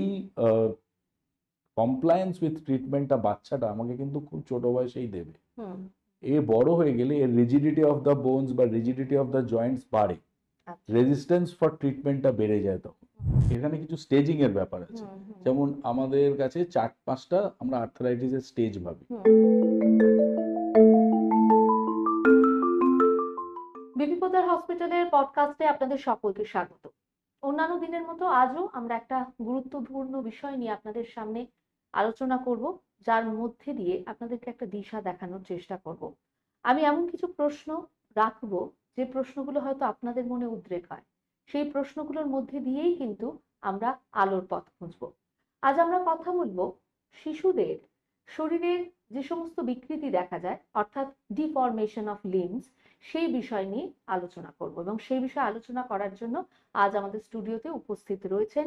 এই compliance with ট্রিটমেন্টটা বাচ্চাটা আমাকে কিন্তু খুব ছোট বয়সেই দেবে এ বড় হয়ে গেলে এর রিজিডিটি অফ দ্য বোনস বা রিজিডিটি অফ দ্য জয়েন্টস বাড়ে রেজিস্ট্যান্স ফর ট্রিটমেন্টটা বেড়ে যায় তখন এখানে কিছু স্টেজিং এর ব্যাপার আছে যেমন আমাদের কাছে চার পাঁচটা আমরা আর্থারাইটিস এর স্টেজ ভাবি বিপিপোদার হসপিটালের পডকাস্টে আপনাদের সকলকে স্বাগত অন্যান্য দিনের মতো আজও আমরা একটা গুরুত্বপূর্ণ বিষয় নিয়ে আপনাদের সামনে আলোচনা করব যার মধ্যে দিয়ে আপনাদেরকে একটা দিশা দেখানোর চেষ্টা করব আমি এমন কিছু প্রশ্ন রাখবো যে প্রশ্নগুলো হয়তো আপনাদের মনে উদ্রেক হয় সেই প্রশ্নগুলোর মধ্যে দিয়েই কিন্তু আমরা আলোর পথ খুঁজব আজ আমরা কথা বলবো শিশুদের শরীরের যে সমস্ত বিকৃতি দেখা যায় অর্থাৎ ডিফরমেশন অফ লিমস সেই বিষয় নিয়ে আলোচনা করব এবং সেই বিষয়ে আলোচনা করার জন্য আজ আমাদের স্টুডিওতে উপস্থিত রয়েছেন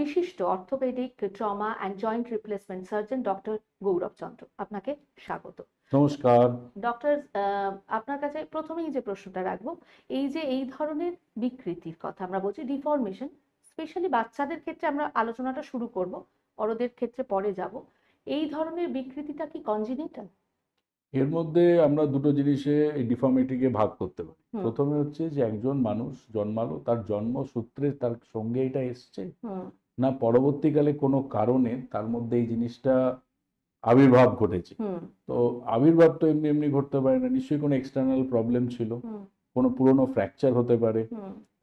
বিশিষ্ট orthopaedic trauma and joint replacement surgeon doctor Gaurav Chandra আপনাকে স্বাগত নমস্কার ডক্টর আপনার কাছে প্রথমেই যে প্রশ্নটা রাখবো এই যে এই ধরনের বিকৃতির কথা আমরা বলছি ডিফরমেশন স্পেশালি বাচ্চাদের ক্ষেত্রে আমরা আলোচনাটা শুরু করব বড়দের ক্ষেত্রে পরে যাব এই ধরনের বিকৃতিটা কি কনজিনিটাল এর মধ্যে আমরা দুটো জিনিসে এই ডিফর্মিটিকে ভাগ করতে পারি প্রথমে হচ্ছে যে একজন মানুষ জন্মালো তার জন্মসূত্রে তার সঙ্গে এটা এসছে না পরবর্তীকালে কোনো কারণে তার মধ্যে এই জিনিসটা আবির্ভাব ঘটেছে তো আবির্ভাব তো এমনি এমনি ঘটতে পারে না নিশ্চয়ই কোনো এক্সটার্নাল প্রবলেম ছিল কোনো পুরনো ফ্র্যাকচার হতে পারে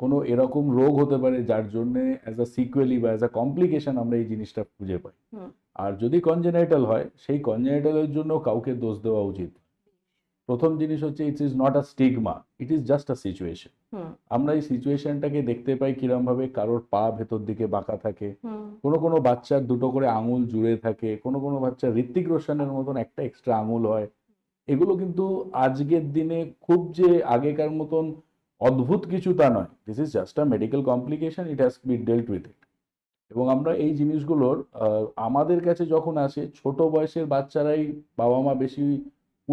কোনো এরকম রোগ হতে পারে যার জন্য অ্যাজ আ সিকুয়েলি বা অ্যাজ আ কমপ্লিকেশন আমরা এই জিনিসটা খুঁজে পাই আর যদি কনজেনাইটাল হয় সেই কনজেনাইটালের জন্য কাউকে দোষ দেওয়া উচিত প্রথম জিনিস হচ্ছে it is not a stigma it is just a situation আমরা এই সিচুয়েশনটাকে দেখতে পাই কিরম ভাবে কারোর পা ভেতর দিকে বাঁকা থাকে কোনো কোনো বাচ্চার দুটো করে আঙুল জুড়ে থাকে কোনো কোনো বাচ্চার ঋত্বিক রোশনের মতন একটা এক্সট্রা আঙুল হয় এগুলো কিন্তু আজকের দিনে খুব যে আগেকার মতন অদ্ভুত কিছু তা নয় this is just a medical complication it has be dealt with it এবং আমরা এই জিনিসগুলোর আমাদের কাছে যখন আসে ছোট বয়সের বাচ্চারাই বাবা মা বেশি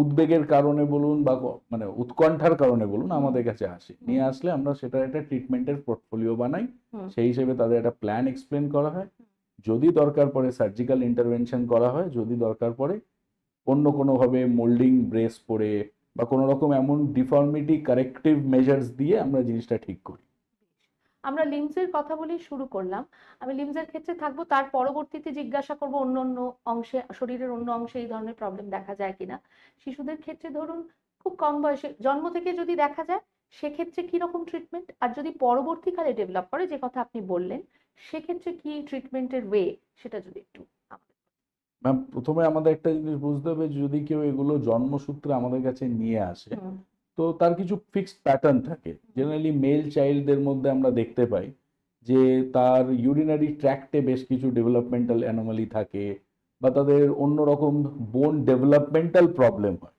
উদ্বেগের কারণে বলুন বা মানে উৎকণ্ঠার কারণে বলুন আমাদের কাছে আসে নিয়ে আসলে আমরা সেটা একটা ট্রিটমেন্টের পোর্টফোলিও বানাই সেই হিসেবে তাদের একটা প্ল্যান এক্সপ্লেন করা হয় যদি দরকার পড়ে সার্জিক্যাল ইন্টারভেনশন করা হয় যদি দরকার পড়ে অন্য কোনোভাবে মোল্ডিং ব্রেস পরে বা কোনো রকম এমন ডিফর্মিটি কারেক্টিভ মেজার্স দিয়ে আমরা জিনিসটা ঠিক করি আমরা লিমসের কথা বলি শুরু করলাম আমি লিমসের ক্ষেত্রে থাকবো তার পরবর্তীতে জিজ্ঞাসা করব অন্য অন্য অংশে শরীরের অন্য অংশে এই ধরনের প্রবলেম দেখা যায় কিনা শিশুদের ক্ষেত্রে ধরুন খুব কম বয়সে জন্ম থেকে যদি দেখা যায় সেক্ষেত্রে কীরকম ট্রিটমেন্ট আর যদি পরবর্তীকালে ডেভেলপ করে যে কথা আপনি বললেন সেক্ষেত্রে কি ট্রিটমেন্টের ওয়ে সেটা যদি একটু ম্যাম প্রথমে আমাদের একটা জিনিস বুঝতে হবে যদি কেউ এগুলো জন্মসূত্রে আমাদের কাছে নিয়ে আসে তো তার কিছু ফিক্সড প্যাটার্ন থাকে জেনারেলি মেল চাইল্ডদের মধ্যে আমরা দেখতে পাই যে তার ইউরিনারি ট্র্যাক্টে বেশ কিছু ডেভেলপমেন্টাল অ্যানোমালি থাকে বা তাদের অন্যরকম বোন ডেভেলপমেন্টাল প্রবলেম হয়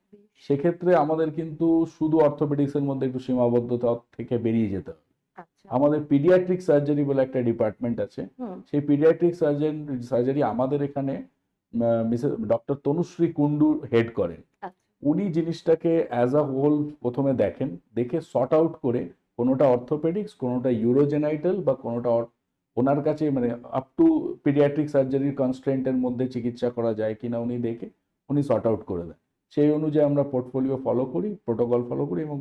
সেক্ষেত্রে আমাদের কিন্তু শুধু অর্থোপেডিক্সের মধ্যে একটু সীমাবদ্ধতা থেকে বেরিয়ে যেতে হবে আচ্ছা। আমাদের পিডিয়াট্রিক সার্জারি বলে একটা ডিপার্টমেন্ট আছে সেই পিডিয়াট্রিক সার্জন সার্জারি আমাদের এখানে ডক্টর তনুশ্রী কুন্ডু হেড করেন আচ্ছা। উনি জিনিসটাকে অ্যাজ আ হোল প্রথমে দেখেন দেখে শর্ট আউট করে কোনোটা অর্থোপেডিক্স কোনোটা ইউরোজেনাইটাল বা কোনোটা ওনার কাছে মানে আপ টু পিডিয়াট্রিক সার্জারির কনস্ট্রেন্টের মধ্যে চিকিৎসা করা যায় কিনা উনি দেখে উনি সর্ট আউট করে দেন সেই অনুযায়ী আমরা পোর্টফোলিও ফলো করি প্রোটোকল ফলো করি এবং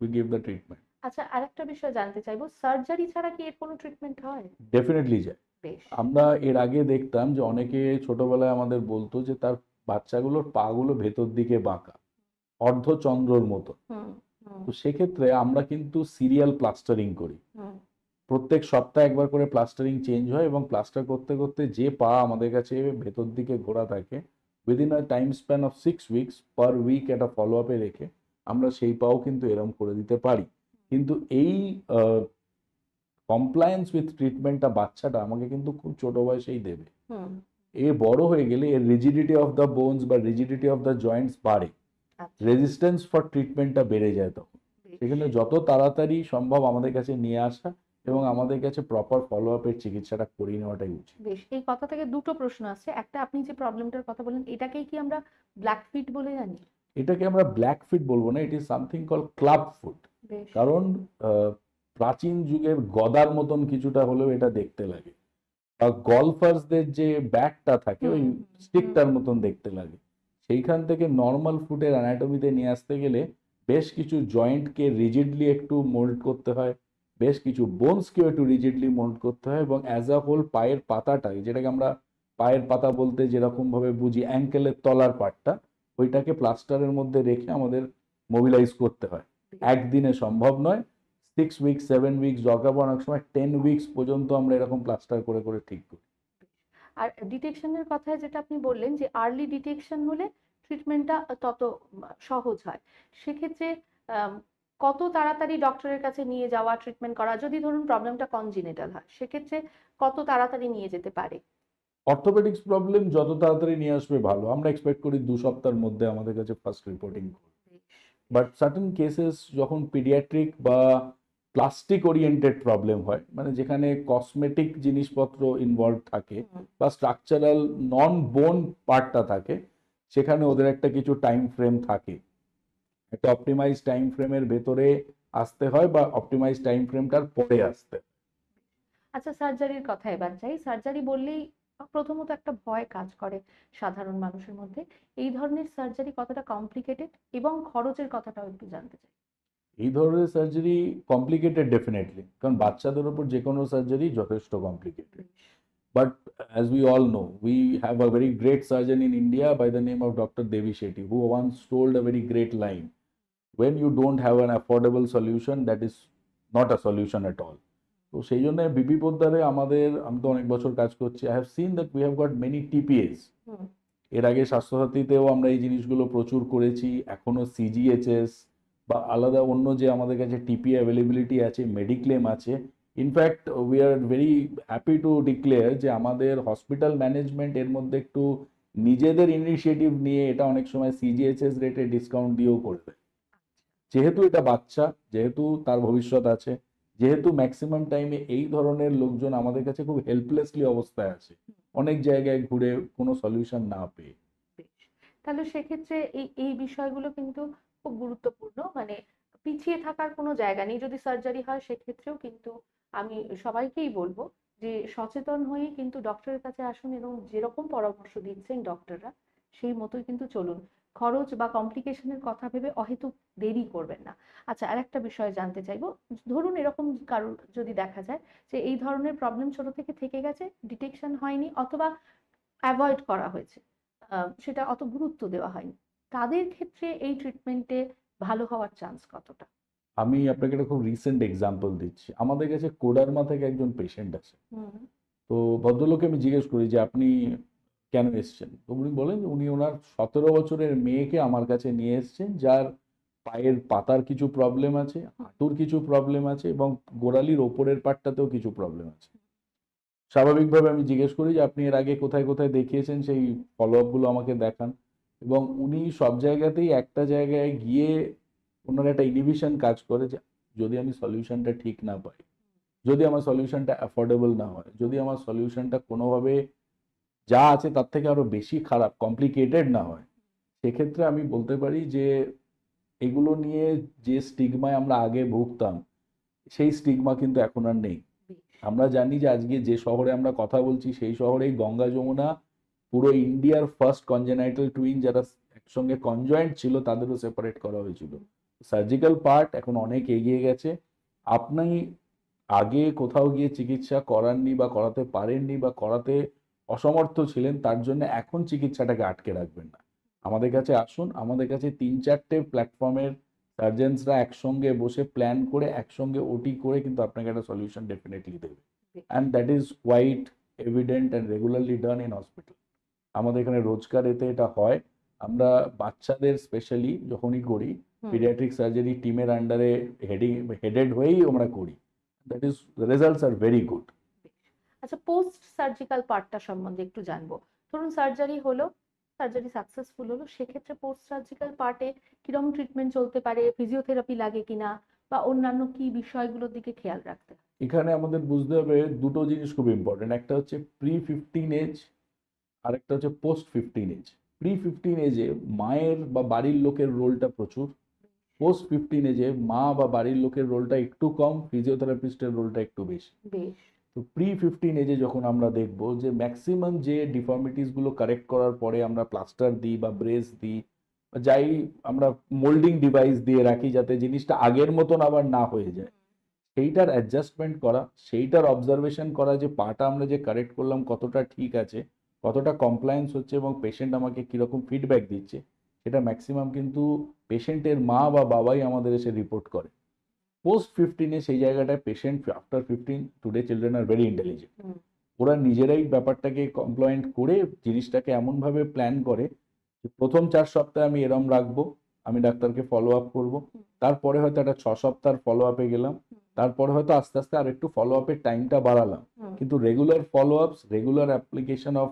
উই গিভ দ্য ট্রিটমেন্ট আচ্ছা আরেকটা বিষয় জানতে চাইবো সার্জারি ছাড়া কি এর কোনো ট্রিটমেন্ট হয় ডেফিনেটলি যায় আমরা এর আগে দেখতাম যে অনেকে ছোটবেলায় আমাদের বলতো যে তার বাচ্চাগুলোর পা গুলো ভেতর দিকে বাঁকা অর্ধচন্দ্রর মতো তো সেক্ষেত্রে আমরা কিন্তু সিরিয়াল প্লাস্টারিং করি প্রত্যেক সপ্তাহে একবার করে প্লাস্টারিং চেঞ্জ হয় এবং প্লাস্টার করতে করতে যে পা আমাদের কাছে ভেতর দিকে ঘোরা থাকে within a time span of six weeks per week একটা ফলো আপে রেখে আমরা সেই পাও কিন্তু এরম করে দিতে পারি কিন্তু এই কমপ্লায়েন্স উইথ ট্রিটমেন্টটা বাচ্চাটা আমাকে কিন্তু খুব ছোট বয়সেই দেবে এ বড় হয়ে গেলে এর রিজিডিটি অফ দ্য বোনস বা রিজিডিটি অফ দ্য জয়েন্টস বাড়ে রেজিস্ট্যান্স ফর ট্রিটমেন্টটা বেড়ে যায় তখন সেখানে যত তাড়াতাড়ি সম্ভব আমাদের কাছে নিয়ে আসা এবং আমাদের কাছে প্রপার ফলো আপের চিকিৎসাটা করিয়ে নেওয়াটাই উচিত বেশ এই কথা থেকে দুটো প্রশ্ন আছে একটা আপনি যে প্রবলেমটার কথা বলেন এটাকেই কি আমরা ব্ল্যাক ফিট বলে জানি এটাকে আমরা ব্ল্যাক ফিট বলবো না it is something call club foot কারণ প্রাচীন যুগের গদার মতন কিছুটা হলেও এটা দেখতে লাগে বা গলফার্সদের যে ব্যাগটা থাকে ওই স্টিকটার মতন দেখতে লাগে সেইখান থেকে নর্মাল ফুটের অ্যানাটমিতে নিয়ে আসতে গেলে বেশ কিছু জয়েন্টকে রিজিডলি একটু মোল্ড করতে হয় বেশ কিছু বোনসকেও একটু রিজিডলি মোল্ড করতে হয় এবং অ্যাজ আ হোল পায়ের পাতাটা যেটাকে আমরা পায়ের পাতা বলতে যেরকমভাবে বুঝি অ্যাঙ্কেলের তলার পাটটা ওইটাকে প্লাস্টারের মধ্যে রেখে আমাদের মোবিলাইজ করতে হয় একদিনে সম্ভব নয় সিক্স উইক্স সেভেন উইকস দরকার অনেক সময় টেন উইকস পর্যন্ত আমরা এরকম প্লাস্টার করে করে ঠিক করি আর ডিটেকশনের কথায় যেটা আপনি বললেন যে আর্লি ডিটেকশন হলে ট্রিটমেন্টটা তত সহজ হয় সেক্ষেত্রে কত তাড়াতাড়ি ডক্টরের কাছে নিয়ে যাওয়া ট্রিটমেন্ট করা যদি ধরুন প্রবলেমটা কনজিনেটাল হয় সেক্ষেত্রে কত তাড়াতাড়ি নিয়ে যেতে পারে অর্থোপেডিক্স প্রবলেম যত তাড়াতাড়ি নিয়ে আসবে ভালো আমরা এক্সপেক্ট করি দু সপ্তাহের মধ্যে আমাদের কাছে first reporting but certain cases যখন পিডিয়াট্রিক বা প্লাস্টিক ওরিয়েন্টেড প্রবলেম হয় মানে যেখানে কসমেটিক জিনিসপত্র ইনভলভ থাকে বা স্ট্রাকচারাল নন বোন পার্টটা থাকে সেখানে ওদের একটা কিছু টাইম ফ্রেম থাকে একটা অপটিমাইজ টাইম ফ্রেমের ভেতরে আসতে হয় বা অপটিমাইজ টাইম ফ্রেমটার পরে আসতে আচ্ছা সার্জারির কথা এবার চাই সার্জারি বললেই প্রথমত একটা ভয় কাজ করে সাধারণ মানুষের মধ্যে এই ধরনের সার্জারি কতটা কমপ্লিকেটেড এবং খরচের কথাটাও একটু জানতে চাই এই ধরনের সার্জারি কমপ্লিকেটেড ডেফিনেটলি কারণ বাচ্চাদের উপর যে কোনো সার্জারি যথেষ্ট complicated but as we all know we have a very great surgeon in India by the name of doctor Devi Shetty who once told a very great line when you don't have an affordable solution that is not a solution at all তো সেই জন্য BP পোদ্দারে আমাদের আমি তো অনেক বছর কাজ করছি I have seen that we have got many TPs এর আগে স্বাস্থ্যসাথীতেও আমরা এই জিনিসগুলো প্রচুর করেছি এখনও সিজিএচএস বা আলাদা অন্য যে আমাদের কাছে টিপি অ্যাভেলেবিলিটি আছে মেডিক্লেম আছে in fact we are very happy to declare যে আমাদের হসপিটাল ম্যানেজমেন্ট এর মধ্যে একটু নিজেদের ইনিশিয়েটিভ নিয়ে এটা অনেক সময় সিজিএসএস রেটে ডিসকাউন্ট দিয়েও করবে যেহেতু এটা বাচ্চা যেহেতু তার ভবিষ্যৎ আছে যেহেতু ম্যাক্সিমাম টাইমে এই ধরনের লোকজন আমাদের কাছে খুব হেল্পলেসলি অবস্থায় আছে অনেক জায়গায় ঘুরে কোনো সলিউশন না পেয়ে তাহলে সেক্ষেত্রে এই এই বিষয়গুলো কিন্তু খুব গুরুত্বপূর্ণ মানে পিছিয়ে থাকার কোনো জায়গা নেই যদি সার্জারি হয় সেক্ষেত্রেও কিন্তু আমি সবাইকেই বলবো যে সচেতন হয়ে কিন্তু ডক্টরের কাছে আসুন এবং যেরকম পরামর্শ দিচ্ছেন ডক্টররা সেই মতোই কিন্তু চলুন খরচ বা কমপ্লিকেশনের কথা ভেবে অহেতুক দেরি করবেন না আচ্ছা আর একটা বিষয় জানতে চাইবো ধরুন এরকম কারোর যদি দেখা যায় যে এই ধরনের প্রবলেম ছোট থেকে থেকে গেছে ডিটেকশন হয়নি অথবা অ্যাভয়েড করা হয়েছে সেটা অত গুরুত্ব দেওয়া হয়নি তাদের ক্ষেত্রে এই ট্রিটমেন্টে ভালো হওয়ার চান্স কতটা আমি আপনাকে একটা খুব রিসেন্ট এক্সাম্পল দিচ্ছি আমাদের কাছে কোডারমা থেকে একজন পেশেন্ট আছে তো ভদ্রলোকে আমি জিজ্ঞেস করি যে আপনি কেন এসছেন তো উনি বলেন উনি ওনার সতেরো বছরের মেয়েকে আমার কাছে নিয়ে এসছেন যার পায়ের পাতার কিছু প্রবলেম আছে হাঁটুর কিছু প্রবলেম আছে এবং গোড়ালির ওপরের পাটটাতেও কিছু প্রবলেম আছে স্বাভাবিকভাবে আমি জিজ্ঞেস করি যে আপনি এর আগে কোথায় কোথায় দেখিয়েছেন সেই ফলো আপগুলো আমাকে দেখান এবং উনি সব জায়গাতেই একটা জায়গায় গিয়ে ওনার একটা ইনিভিশন কাজ করে যে যদি আমি সলিউশনটা ঠিক না পাই যদি আমার সলিউশনটা অ্যাফোর্ডেবল না হয় যদি আমার সলিউশনটা কোনোভাবে যা আছে তার থেকে আরও বেশি খারাপ কমপ্লিকেটেড না হয় সেক্ষেত্রে আমি বলতে পারি যে এগুলো নিয়ে যে স্টিগমায় আমরা আগে ভুগতাম সেই স্টিগমা কিন্তু এখন আর নেই আমরা জানি যে আজকে যে শহরে আমরা কথা বলছি সেই শহরেই গঙ্গা যমুনা পুরো ইন্ডিয়ার ফার্স্ট কনজেনাইটাল টুইন যারা একসঙ্গে কনজয়েন্ট ছিল তাদেরও সেপারেট করা হয়েছিল সার্জিক্যাল পার্ট এখন অনেক এগিয়ে গেছে আপনি আগে কোথাও গিয়ে চিকিৎসা করাননি বা করাতে পারেননি বা করাতে অসমর্থ ছিলেন তার জন্য এখন চিকিৎসাটাকে আটকে রাখবেন না আমাদের কাছে আসুন আমাদের কাছে তিন চারটে প্ল্যাটফর্মের সার্জেন্সরা একসঙ্গে বসে প্ল্যান করে একসঙ্গে ওটি করে কিন্তু আপনাকে একটা সলিউশন ডেফিনেটলি দেবে and that is quite evident and regularly done in hospital আমাদের এখানে রোজকার এতে এটা হয় আমরা বাচ্চাদের স্পেশালি যখনই করি পিডিয়াট্রিক সার্জারি টিমের আন্ডারে হেডিং হেডেড হয়েই আমরা করি that is results are very good আচ্ছা পোস্ট সার্জিক্যাল পার্টটা সম্বন্ধে একটু জানবো ধরুন সার্জারি হলো সার্জারি সাকসেসফুল হলো সেক্ষেত্রে পোস্ট সার্জিক্যাল পার্টে কিরম ট্রিটমেন্ট চলতে পারে ফিজিওথেরাপি লাগে কিনা বা অন্যান্য কি বিষয়গুলোর দিকে খেয়াল রাখতে এখানে আমাদের বুঝতে হবে দুটো জিনিস খুব ইম্পর্টেন্ট একটা হচ্ছে প্রি ফিফটিন এজ আরেকটা হচ্ছে post fifteen age pre fifteen এজে মায়ের বা বাড়ির লোকের রোলটা প্রচুর পোস্ট ফিফটিন এজে মা বা বাড়ির লোকের রোলটা একটু কম ফিজিওথেরাপিস্টের রোলটা একটু বেশি তো প্রি ফিফটিন এজে যখন আমরা দেখব যে ম্যাক্সিমাম যে ডিফর্মিটিসগুলো কারেক্ট করার পরে আমরা প্লাস্টার দিই বা ব্রেস দিই যাই আমরা মোল্ডিং ডিভাইস দিয়ে রাখি যাতে জিনিসটা আগের মতন আবার না হয়ে যায় সেইটার অ্যাডজাস্টমেন্ট করা সেইটার অবজারভেশন করা যে পাটা আমরা যে কারেক্ট করলাম কতটা ঠিক আছে কতটা কমপ্লায়েন্স হচ্ছে এবং পেশেন্ট আমাকে কীরকম ফিডব্যাক দিচ্ছে সেটা ম্যাক্সিমাম কিন্তু পেশেন্টের মা বা বাবাই আমাদের এসে রিপোর্ট করে পোস্ট ফিফটিনে সেই জায়গাটায় patient after fifteen today children are very intelligent ওরা নিজেরাই ব্যাপারটাকে কমপ্লয়েন্ট করে জিনিসটাকে এমনভাবে প্ল্যান করে যে প্রথম চার সপ্তাহে আমি এরম রাখবো আমি ডাক্তারকে ফলো আপ করবো তারপরে হয়তো একটা ছ সপ্তাহ ফলো আপে গেলাম তারপরে হয়তো আস্তে আস্তে আর একটু ফলো আপের টাইমটা বাড়ালাম কিন্তু regular follow ups regular application of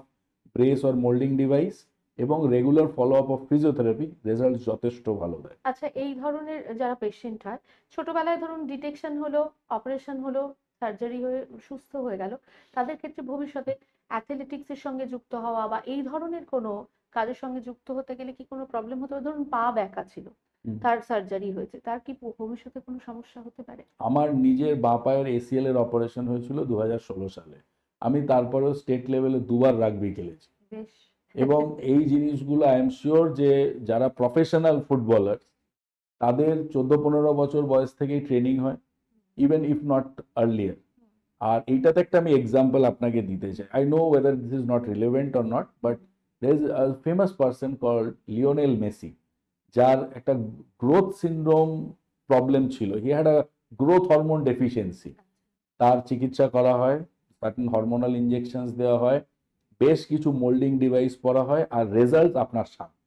brace or moulding device এবং regular follow up of physiotherapy result যথেষ্ট ভালো দেয় আচ্ছা এই ধরনের যারা পেশেন্ট হয় ছোটবেলায় ধরুন ডিটেকশন হলো অপারেশন হলো সার্জারি হয়ে সুস্থ হয়ে গেল তাদের ক্ষেত্রে ভবিষ্যতে অ্যাথলেটিক্সের সঙ্গে যুক্ত হওয়া বা এই ধরনের কোনো কাজের সঙ্গে যুক্ত হতে গেলে কি কোনো প্রবলেম হতে পারে ধরুন পা ব্যাকা ছিল তার সার্জারি হয়েছে তার কি ভবিষ্যতে কোনো সমস্যা হতে পারে আমার নিজের বা এসিএল এর অপারেশন হয়েছিল দু সালে আমি তারপরেও স্টেট লেভেলে দুবার রাগবি খেলেছি এবং এই জিনিসগুলো আই এম শিওর যে যারা প্রফেশনাল ফুটবলার তাদের চোদ্দ পনেরো বছর বয়স থেকেই ট্রেনিং হয় ইভেন ইফ নট আর্লিয়ার আর এইটাতে একটা আমি এক্সাম্পল আপনাকে দিতে চাই I know whether this is not relevant or not but there is a famous person call Lionel Messi যার একটা গ্রোথ সিন্ড্রোম প্রবলেম ছিল he had a growth hormone deficiency তার চিকিৎসা করা হয় সার্টেন হরমোনাল ইঞ্জেকশনস দেওয়া হয় বেশ কিছু মোল্ডিং ডিভাইস পরা হয় আর রেজাল্ট আপনার সামনে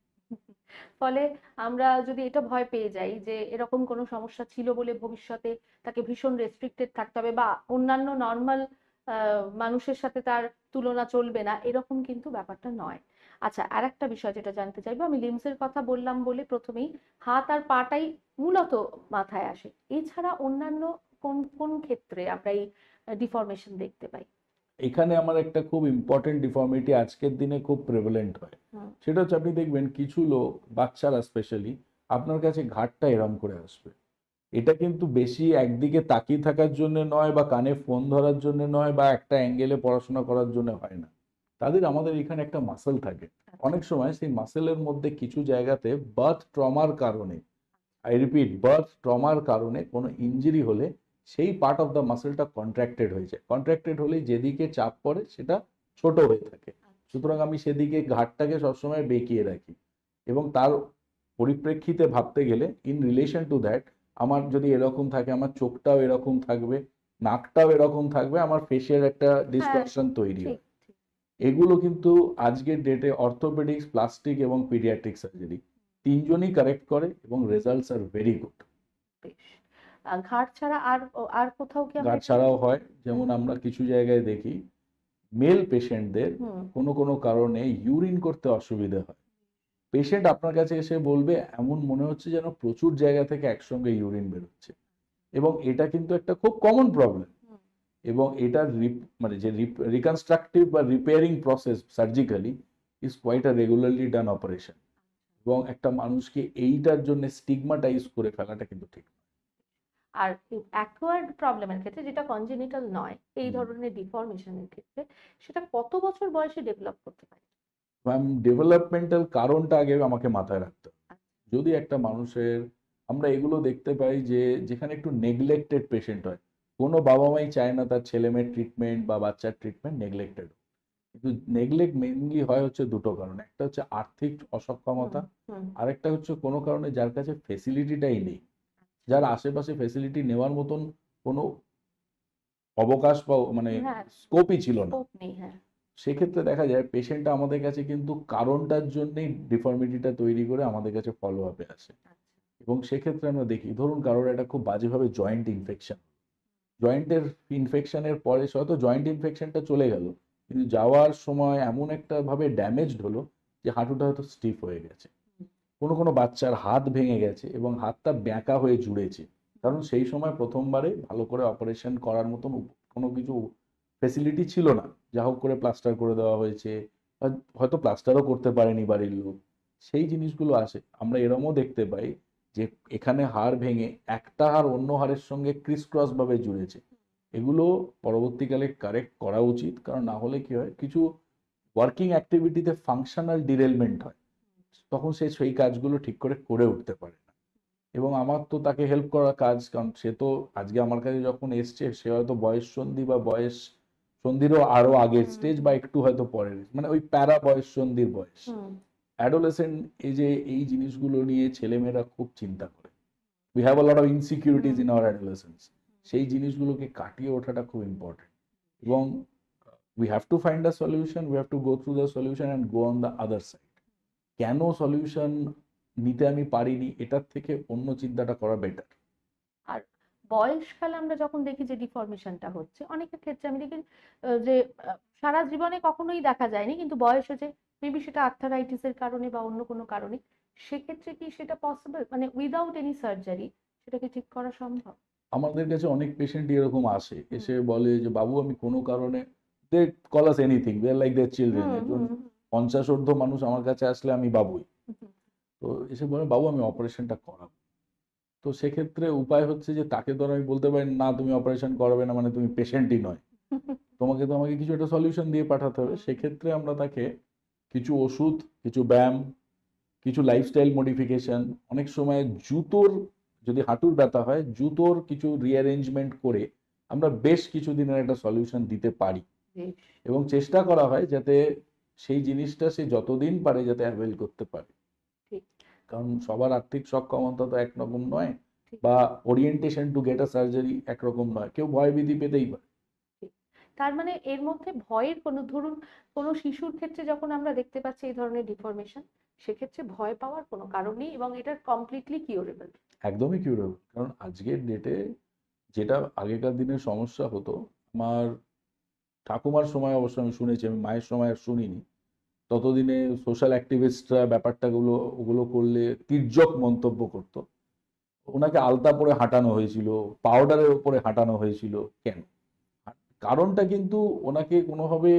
ফলে আমরা যদি এটা ভয় পেয়ে যাই যে এরকম কোনো সমস্যা ছিল বলে ভবিষ্যতে তাকে ভীষণ রেস্ট্রিক্টেড থাকতে হবে বা অন্যান্য নর্মাল মানুষের সাথে তার তুলনা চলবে না এরকম কিন্তু ব্যাপারটা নয় আচ্ছা আর একটা বিষয় যেটা জানতে চাইবো আমি লিমসের কথা বললাম বলে প্রথমেই হাত আর পাটাই মূলত মাথায় আসে এছাড়া অন্যান্য কোন কোন ক্ষেত্রে আমরা এই ডিফরমেশন দেখতে পাই এখানে আমার একটা খুব ইম্পর্টেন্ট ডিফর্মিটি আজকের দিনে খুব প্রেভেলেন্ট হয় সেটা হচ্ছে আপনি দেখবেন কিছু লোক বাচ্চারা স্পেশালি আপনার কাছে ঘাটটা এরম করে আসবে এটা কিন্তু বেশি একদিকে তাকিয়ে থাকার জন্য নয় বা কানে ফোন ধরার জন্য নয় বা একটা অ্যাঙ্গেলে পড়াশোনা করার জন্য হয় না তাদের আমাদের এখানে একটা মাসেল থাকে আচ্ছা। অনেক সময় সেই মাসেলের মধ্যে কিছু জায়গাতে বার্থ ট্রমার কারণে আই রিপিট বার্থ ট্রমার কারণে কোনো ইঞ্জুরি হলে সেই পার্ট অফ দ্য মাসেলটা কন্ট্রাক্টেড হয়ে যায় কন্ট্রাক্টেড হলে যেদিকে চাপ পড়ে সেটা ছোট হয়ে থাকে সুতরাং আমি সেদিকে ঘাটটাকে সবসময় বেঁকিয়ে রাখি এবং তার পরিপ্রেক্ষিতে ভাবতে গেলে ইন রিলেশন টু দ্যাট আমার যদি এরকম থাকে আমার চোখটাও এরকম থাকবে নাকটাও এরকম থাকবে আমার ফেসের একটা ডিসকাপশন হ্যাঁ, তৈরি হয় এগুলো কিন্তু আজকের ডেটে অর্থোপেডিক্স প্লাস্টিক এবং পিডিয়াট্রিক সার্জারি তিনজনই কারেক্ট করে এবং রেজাল্টস আর ভেরি গুড ঘাট ছাড়া আর আর কোথাও কি ঘাট ছাড়াও হয় যেমন আমরা কিছু জায়গায় দেখি মেল পেশেন্টদের কোনো কোনো কারণে ইউরিন করতে অসুবিধে হয় পেশেন্ট আপনার কাছে এসে বলবে এমন মনে হচ্ছে যেন প্রচুর জায়গা থেকে একসঙ্গে ইউরিন বেরোচ্ছে এবং এটা কিন্তু একটা খুব কমন প্রবলেম এবং এটা মানে যে রিকনস্ট্রাকটিভ বা repairing process surgically is quite a regularly done operation এবং একটা মানুষকে এইটার জন্য স্টিগমাটাইজ করে ফেলাটা কিন্তু ঠিক না আর অ্যাকোয়ার্ড প্রবলেমের ক্ষেত্রে যেটা কনজেনিটাল নয় এই ধরনের ডিফরমেশনের ক্ষেত্রে সেটা কত বছর বয়সে ডেভেলপ করতে পারে ম্যাম ডেভেলপমেন্টাল কারণটা আগে আমাকে মাথায় রাখতে আচ্ছা। যদি একটা মানুষের আমরা এগুলো দেখতে পাই যে যেখানে একটু নেগলেক্টেড পেশেন্ট হয় কোনো বাবা মাই চায় না তার ছেলে মেয়ের ট্রিটমেন্ট বা বাচ্চার ট্রিটমেন্ট নেগলেক্টেড কিন্তু নেগলেক্ট মেনলি হয় হচ্ছে দুটো কারণে একটা হচ্ছে আর্থিক অসক্ষমতা আরেকটা হচ্ছে কোনো কারণে যার কাছে ফেসিলিটিটাই নেই যার আশেপাশে ফেসিলিটি নেওয়ার মতন কোনো অবকাশ বা মানে স্কোপই হ্যাঁ, ছিল না হ্যাঁ। সেক্ষেত্রে দেখা যায় পেশেন্টটা আমাদের কাছে কিন্তু কারণটার জন্যই ডিফর্মিটিটা তৈরি করে আমাদের কাছে ফলো আপে আসে আচ্ছা। এবং সেক্ষেত্রে আমরা দেখি ধরুন কারোর একটা খুব বাজেভাবে জয়েন্ট ইনফেকশন জয়েন্টের ইনফেকশনের পরে হয়তো জয়েন্ট ইনফেকশনটা চলে গেল কিন্তু যাওয়ার সময় এমন একটা ভাবে ড্যামেজড হলো যে হাঁটুটা হয়তো স্টিফ হয়ে গেছে কোনো কোনো বাচ্চার হাত ভেঙে গেছে এবং হাতটা ব্যাঁকা হয়ে জুড়েছে কারণ সেই সময় প্রথমবারে ভালো করে অপারেশন করার মতন কোনো কিছু ফেসিলিটি ছিল না যা হোক করে প্লাস্টার করে দেওয়া হয়েছে হয়তো প্লাস্টারও করতে পারেনি বাড়ির লোক সেই জিনিসগুলো আসে আমরা এরমও দেখতে পাই যে এখানে হাড় ভেঙে একটা হাড় অন্য হাড়ের সঙ্গে ক্রিস ক্রসভাবে জুড়েছে এগুলো পরবর্তীকালে কারেক্ট করা উচিত কারণ না হলে কি হয় কিছু ওয়ার্কিং অ্যাক্টিভিটিতে ফাংশনাল ডিরেলমেন্ট হয় তখন সে সেই কাজগুলো ঠিক করে করে উঠতে পারে না এবং আমার তো তাকে হেল্প করা কাজ কারণ সে তো আজকে আমার কাছে যখন এসছে সে হয়তো বয়স সন্ধি বা বয়স সন্ধিরও আরো আগের স্টেজ বা একটু হয়তো পরের মানে ওই প্যারা বয়স সন্ধির বয়স অ্যাডোলেসেন্ট এই যে এই জিনিসগুলো নিয়ে ছেলেমেয়েরা খুব চিন্তা করে we have a of insecurities in our adolescence সেই জিনিসগুলোকে কাটিয়ে ওঠাটা খুব ইম্পর্টেন্ট এবং we have to find the solution we have to go through the solution and go on the other side কেন সলিউশন নিতে আমি পারিনি এটার থেকে অন্য চিন্তাটা করা বেটার আর বয়সকালে আমরা যখন দেখি যে ডিফরমেশনটা হচ্ছে অনেকের ক্ষেত্রে আমি দেখি যে সারা জীবনে কখনোই দেখা যায়নি কিন্তু বয়স হচ্ছে মেবি সেটা আর্থারাইটিসের কারণে বা অন্য কোনো কারণে সেক্ষেত্রে কি সেটা পসিবল মানে উইদাউট এনি সার্জারি সেটা কি ঠিক করা সম্ভব আমাদের কাছে অনেক পেশেন্ট এরকম আসে এসে বলে যে বাবু আমি কোনো কারণে they call us anything they like their children পঞ্চাশ অর্ধ মানুষ আমার কাছে আসলে আমি বাবুই তো এসে বলে বাবু আমি অপারেশনটা করাবো তো সেক্ষেত্রে উপায় হচ্ছে যে তাকে ধর আমি বলতে পারি না তুমি অপারেশন করাবে না মানে তুমি পেশেন্টই নয় তোমাকে তো আমাকে কিছু একটা সলিউশন দিয়ে পাঠাতে হবে সেক্ষেত্রে আমরা তাকে কিছু ওষুধ কিছু ব্যায়াম কিছু লাইফস্টাইল মডিফিকেশন অনেক সময় জুতোর যদি হাঁটুর ব্যথা হয় জুতোর কিছু রিঅ্যারেঞ্জমেন্ট করে আমরা বেশ কিছু দিনের একটা সলিউশন দিতে পারি এবং চেষ্টা করা হয় যাতে সেই জিনিসটা সে যতদিন পারে যাতে অ্যাভেল করতে পারে কারণ সবার আর্থিক সক্ষমতা তো একরকম নয় বা orientation to get a surgery একরকম নয় কেউ ভয়ভীতি পেতেই পারে তার মানে এর মধ্যে ভয়ের কোনো ধরুন কোনো শিশুর ক্ষেত্রে যখন আমরা দেখতে পাচ্ছি এই ধরনের ডিফরমেশন সেক্ষেত্রে ভয় পাওয়ার কোনো কারণ নেই এবং এটা কমপ্লিটলি কিউরেবল একদমই কিউরেবল কারণ আজকের ডেটে যেটা আগেকার দিনের সমস্যা হতো আমার ঠাকুমার সময় অবশ্য আমি শুনেছি আমি মায়ের সময় আর শুনিনি ততদিনে সোশ্যাল অ্যাক্টিভিস্টরা ব্যাপারটাগুলো ওগুলো করলে তির্যক মন্তব্য করত ওনাকে আলতা পরে হাঁটানো হয়েছিল পাউডারের ওপরে হাঁটানো হয়েছিল কেন কারণটা কিন্তু ওনাকে কোনোভাবে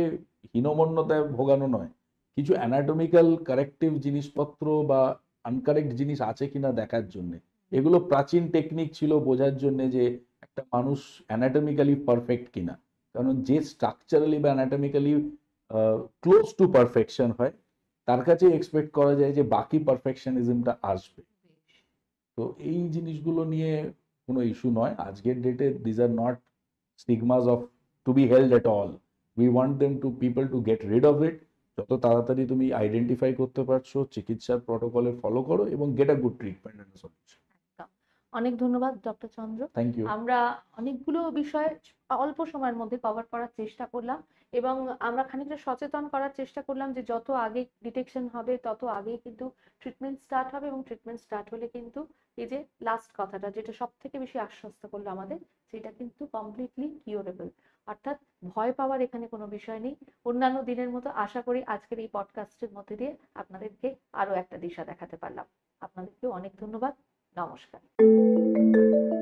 হীনমন্যতায় ভোগানো নয় কিছু অ্যানাটমিক্যাল কারেক্টিভ জিনিসপত্র বা আনকারেক্ট জিনিস আছে কিনা দেখার জন্যে এগুলো প্রাচীন টেকনিক ছিল বোঝার জন্যে যে একটা মানুষ অ্যানাটমিক্যালি পারফেক্ট কিনা কারণ যে স্ট্রাকচারালি বা অ্যানাটমিক্যালি ক্লোজ টু পারফেকশন হয় তার কাছে এক্সপেক্ট করা যায় যে বাকি পারফেকশনিজমটা আসবে তো এই জিনিসগুলো নিয়ে কোনো ইস্যু নয় আজকের ডেটে these are not stigmas of to be held at all we want them to people to get rid of it যত তাড়াতাড়ি তুমি আইডেন্টিফাই করতে পারছো চিকিৎসার প্রটোকলে ফলো করো এবং get a good treatment and solution অনেক ধন্যবাদ ডক্টর চন্দ্র আমরা অনেকগুলো বিষয় অল্প সময়ের মধ্যে কভার করার চেষ্টা করলাম এবং আমরা খানিকটা সচেতন করার চেষ্টা করলাম যে যত আগে ডিটেকশন হবে তত আগে কিন্তু ট্রিটমেন্ট স্টার্ট হবে এবং ট্রিটমেন্ট স্টার্ট হলে কিন্তু এই যে লাস্ট কথাটা যেটা সব থেকে বেশি আশ্বস্ত করলো আমাদের সেটা কিন্তু কমপ্লিটলি কিওরেবল অর্থাৎ ভয় পাওয়ার এখানে কোনো বিষয় নেই অন্যান্য দিনের মতো আশা করি আজকের এই পডকাস্টের মধ্যে দিয়ে আপনাদেরকে আরও একটা দিশা দেখাতে পারলাম আপনাদেরকে অনেক ধন্যবাদ নমস্কার